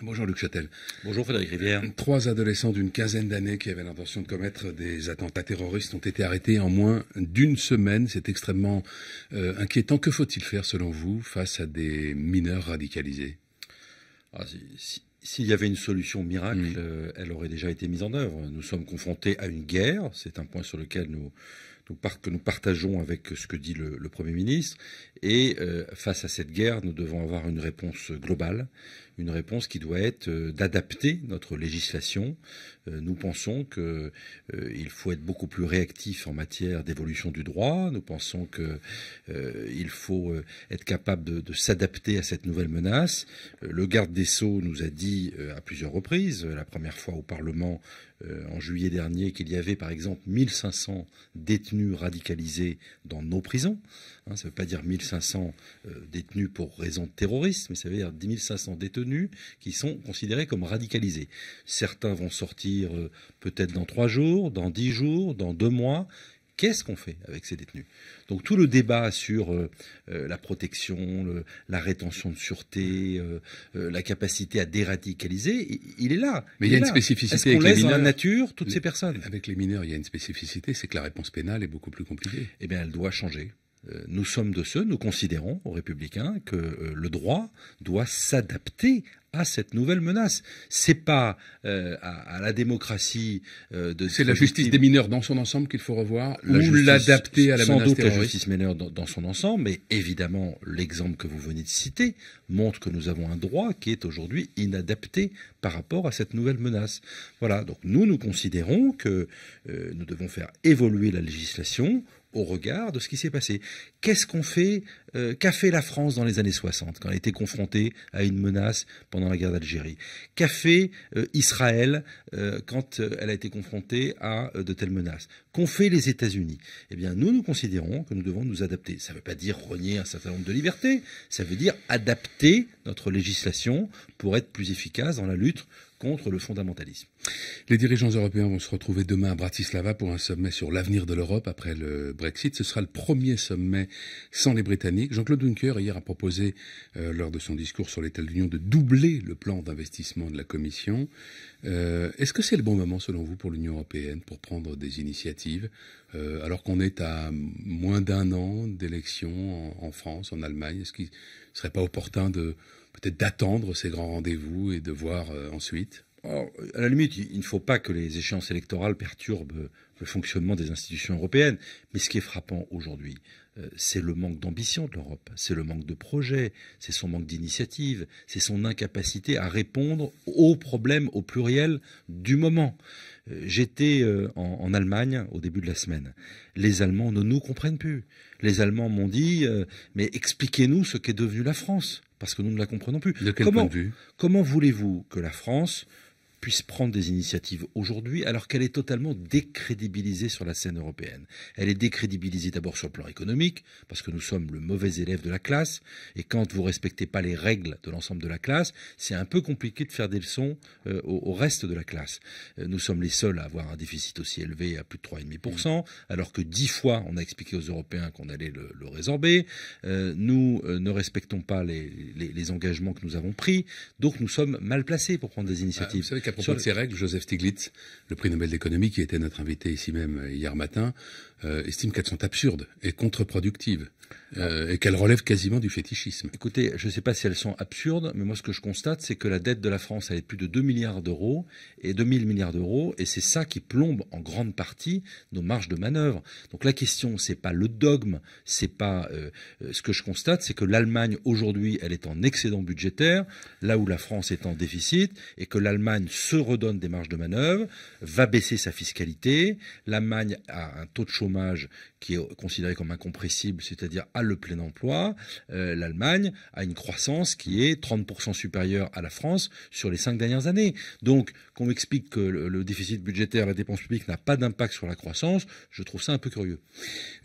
Bonjour Luc Châtel. Bonjour Frédéric Rivière. Trois adolescents d'une quinzaine d'années qui avaient l'intention de commettre des attentats terroristes ont été arrêtés en moins d'une semaine. C'est extrêmement euh, inquiétant. Que faut-il faire selon vous face à des mineurs radicalisés ah, s'il y avait une solution miracle, euh, elle aurait déjà été mise en œuvre. Nous sommes confrontés à une guerre, c'est un point sur lequel nous, nous que nous partageons avec ce que dit le, Premier ministre. Et euh, face à cette guerre, nous devons avoir une réponse globale, une réponse qui doit être euh, d'adapter notre législation. Euh, nous pensons qu'il faut être beaucoup plus réactif en matière d'évolution du droit. Nous pensons qu'il faut être capable de, de s'adapter à cette nouvelle menace. le garde des sceaux nous a dit à plusieurs reprises, la première fois au Parlement euh, en juillet dernier qu'il y avait par exemple 1500 détenus radicalisés dans nos prisons. Hein, ça ne veut pas dire 1500 euh, détenus pour raison de terrorisme, mais ça veut dire 500 détenus qui sont considérés comme radicalisés. Certains vont sortir euh, peut-être dans trois jours, dans dix jours, dans deux mois. Qu'est-ce qu'on fait avec ces détenus Donc tout le débat sur euh, euh, la protection, la rétention de sûreté, euh, la capacité à déradicaliser, il est là. Mais il y a une spécificité avec les mineurs, nature toutes ces personnes. Avec les mineurs, il y a une spécificité, c'est que la réponse pénale est beaucoup plus compliquée. Eh bien, elle doit changer. Euh, nous sommes de ceux, nous considérons, aux républicains, que euh, le droit doit s'adapter à cette nouvelle menace. C'est pas euh, à, la démocratie de. C'est la justice des mineurs dans son ensemble qu'il faut revoir ou l'adapter à la sans menace doute la justice mineure dans, dans, son ensemble, mais évidemment l'exemple que vous venez de citer montre que nous avons un droit qui est aujourd'hui inadapté par rapport à cette nouvelle menace. Voilà. Donc nous nous considérons que nous devons faire évoluer la législation au regard de ce qui s'est passé. Qu'est-ce qu'on fait euh, Qu'a fait la France dans les années 60 quand elle était confrontée à une menace pendant la guerre d'Algérie Qu'a fait euh, Israël euh, quand elle a été confrontée à de telles menaces Qu'ont fait les États-Unis Eh bien, nous, nous considérons que nous devons nous adapter. Ça ne veut pas dire renier un certain nombre de libertés, ça veut dire adapter notre législation pour être plus efficace dans la lutte contre le fondamentalisme. Les dirigeants européens vont se retrouver demain à Bratislava pour un sommet sur l'avenir de l'Europe après le Brexit. Ce sera le premier sommet sans les Britanniques. Jean-Claude Juncker hier a proposé, euh, lors de son discours sur l'état de l'Union, de doubler le plan d'investissement de la Commission. Euh, est-ce que c'est le bon moment, selon vous, pour l'Union européenne pour prendre des initiatives, euh, alors qu'on est à moins d'un an d'élections en, France, en Allemagne ne serait pas opportun de peut-être d'attendre ces grands rendez-vous et de voir euh, ensuite À la limite, il ne faut pas que les échéances électorales perturbent euh, le fonctionnement des institutions européennes. Mais ce qui est frappant aujourd'hui, euh, c'est le manque d'ambition de l'Europe, c'est le manque de projet, c'est son manque d'initiative, c'est son incapacité à répondre aux problèmes au pluriel du moment. Euh, j'étais euh, en, Allemagne au début de la semaine. Les Allemands ne nous comprennent plus. Les Allemands m'ont dit, euh, mais expliquez-nous ce qu'est devenue la France, parce que nous ne la comprenons plus. Comment voulez-vous que la France puisse prendre des initiatives aujourd'hui alors qu'elle est totalement décrédibilisée sur la scène européenne. Elle est décrédibilisée d'abord sur le plan économique, parce que nous sommes le mauvais élève de la classe, et quand vous respectez pas les règles de l'ensemble de la classe, c'est un peu compliqué de faire des leçons euh, au, reste de la classe. Euh, nous sommes les seuls à avoir un déficit aussi élevé à plus de 3,5%, alors que dix fois on a expliqué aux Européens qu'on allait le, résorber. Euh, nous ne respectons pas les, engagements que nous avons pris, donc nous sommes mal placés pour prendre des bah, initiatives propos ces règles, Joseph Stiglitz, le prix Nobel d'économie, qui était notre invité ici même euh, hier matin, euh, estiment qu'elles sont absurdes et contre-productives euh, et qu'elles relèvent quasiment du fétichisme. Écoutez, je ne sais pas si elles sont absurdes, mais moi ce que je constate, c'est que la dette de la France, elle est plus de 2 milliards d'euros et 2 000 milliards d'euros, et c'est ça qui plombe en grande partie nos marges de manœuvre. Donc la question, c'est pas le dogme, c'est pas euh, ce que je constate, c'est que l'Allemagne aujourd'hui, elle est en excédent budgétaire, là où la France est en déficit, et que l'Allemagne se redonne des marges de manœuvre, va baisser sa fiscalité, l'Allemagne a un taux de chômage qui est considéré comme incompressible, c'est-à-dire à le plein emploi, euh, l'Allemagne a une croissance qui est 30% supérieure à la France sur les cinq dernières années. Donc, qu'on m'explique que le, déficit budgétaire, la dépense publique n'a pas d'impact sur la croissance, je trouve ça un peu curieux.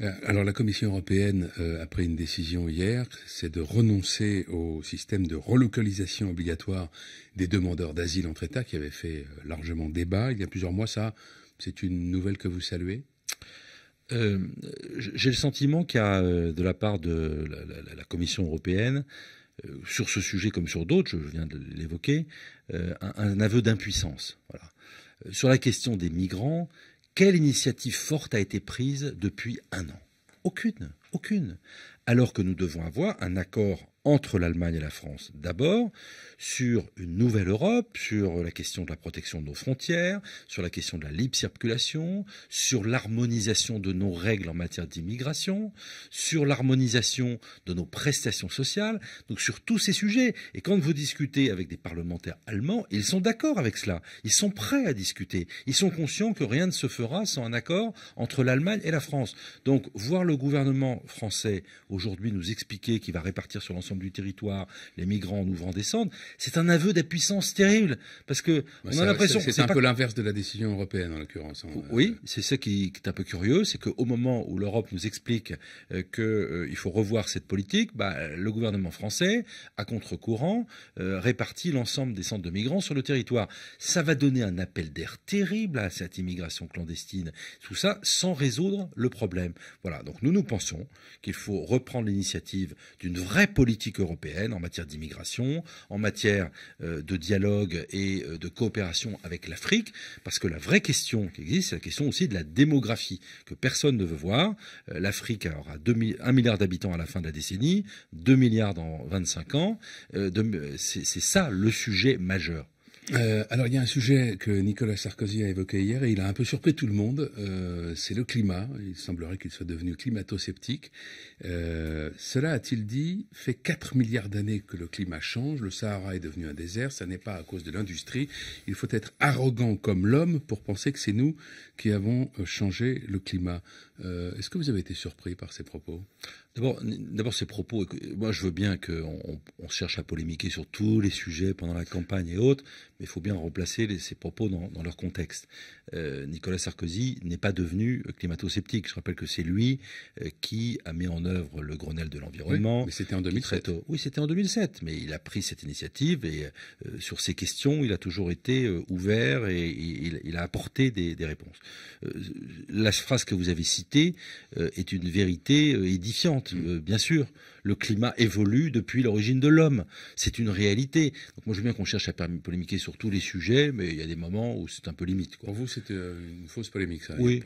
Euh, alors, la Commission européenne euh, a pris une décision hier, c'est de renoncer au système de relocalisation obligatoire des demandeurs d'asile entre États qui avait fait largement débat il y a plusieurs mois. Ça, c'est une nouvelle que vous saluez euh, j'ai le sentiment qu'il y a, euh, de la part de la, Commission européenne, euh, sur ce sujet comme sur d'autres, je viens de l'évoquer, un, aveu d'impuissance. Voilà. Sur la question des migrants, quelle initiative forte a été prise depuis un an Aucune, aucune. Alors que nous devons avoir un accord entre l'Allemagne et la France. D'abord, sur une nouvelle Europe, sur la question de la protection de nos frontières, sur la question de la libre circulation, sur l'harmonisation de nos règles en matière d'immigration, sur l'harmonisation de nos prestations sociales, donc sur tous ces sujets. Et quand vous discutez avec des parlementaires allemands, ils sont d'accord avec cela. Ils sont prêts à discuter. Ils sont conscients que rien ne se fera sans un accord entre l'Allemagne et la France. Donc, voir le gouvernement français aujourd'hui nous expliquer qu'il va répartir sur l'ensemble du territoire, les migrants nous ouvrant des centres, c'est un aveu d'impuissance terrible. Parce que on a l'impression c'est un peu l'inverse de la décision européenne en l'occurrence. Hein. Oui, c'est ça qui, est un peu curieux, c'est qu'au moment où l'Europe nous explique euh, qu'il euh, faut revoir cette politique, bah, le gouvernement français, à contre-courant, euh, répartit l'ensemble des centres de migrants sur le territoire. Ça va donner un appel d'air terrible à cette immigration clandestine. Tout ça sans résoudre le problème. Voilà. Donc nous nous pensons qu'il faut reprendre l'initiative d'une vraie politique européenne en matière d'immigration, en matière euh, de dialogue et euh, de coopération avec l'Afrique, parce que la vraie question qui existe, c'est la question aussi de la démographie, que personne ne veut voir. Euh, L'Afrique aura 1 milliard d'habitants à la fin de la décennie, 2 milliards dans 25 ans. C'est ça le sujet majeur. Euh, alors il y a un sujet que Nicolas Sarkozy a évoqué hier et il a un peu surpris tout le monde, euh, c'est le climat. Il semblerait qu'il soit devenu climato-sceptique. Euh, cela, a-t-il dit, fait 4 milliards d'années que le climat change, le Sahara est devenu un désert, ça n'est pas à cause de l'industrie. Il faut être arrogant comme l'homme pour penser que c'est nous qui avons changé le climat. Est-ce que vous avez été surpris par ces propos D'abord, ces propos, moi je veux bien qu'on cherche à polémiquer sur tous les sujets pendant la campagne et autres, mais il faut bien replacer ces propos dans, leur contexte. Euh, Nicolas Sarkozy n'est pas devenu euh, climato-sceptique. Je rappelle que c'est lui euh, qui a mis en œuvre le Grenelle de l'environnement. Oui, mais c'était en 2007. Oui, c'était en 2007, mais il a pris cette initiative et sur ces questions, il a toujours été ouvert et, il, a apporté des réponses. la phrase que vous avez citée est une vérité édifiante euh, bien sûr. Le climat évolue depuis l'origine de l'homme. C'est une réalité. Donc moi, je veux bien qu'on cherche à polémiquer sur tous les sujets, mais il y a des moments où c'est un peu limite. Pour vous, c'était euh, une fausse polémique, ça Oui,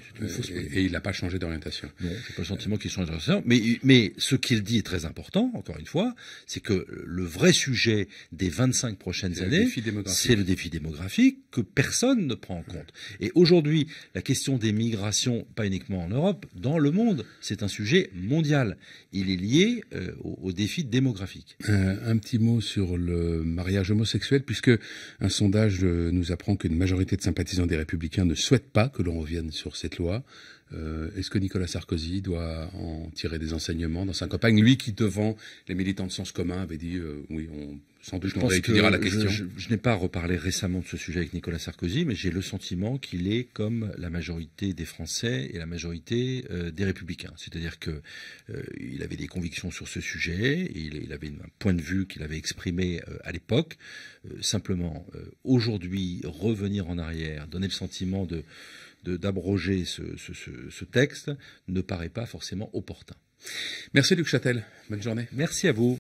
Et, il n'a pas changé d'orientation. Non, pas le sentiment qu'il change d'orientation. Mais, mais ce qu'il dit est très important, encore une fois, c'est que le vrai sujet des 25 prochaines années, c'est le défi démographique que personne ne prend en compte. Et aujourd'hui, la question des migrations, pas uniquement en Europe, dans le monde, c'est un sujet mondial il est lié euh, au, défi démographique. Un, petit mot sur le mariage homosexuel, puisque un sondage euh, nous apprend qu'une majorité de sympathisants des Républicains ne souhaitent pas que l'on revienne sur cette loi. Euh, est-ce que Nicolas Sarkozy doit en tirer des enseignements dans sa campagne Lui qui, devant les militants de sens commun, avait dit euh, oui, on, sans doute on réétudiera la question. Je, n'ai pas reparlé récemment de ce sujet avec Nicolas Sarkozy, mais j'ai le sentiment qu'il est comme la majorité des Français et la majorité euh, des Républicains. C'est-à-dire que il avait des convictions sur ce sujet, il, il avait un point de vue qu'il avait exprimé à l'époque. simplement, aujourd'hui, revenir en arrière, donner le sentiment de d'abroger ce, texte ne paraît pas forcément opportun. Merci Luc Châtel, bonne journée. Merci à vous.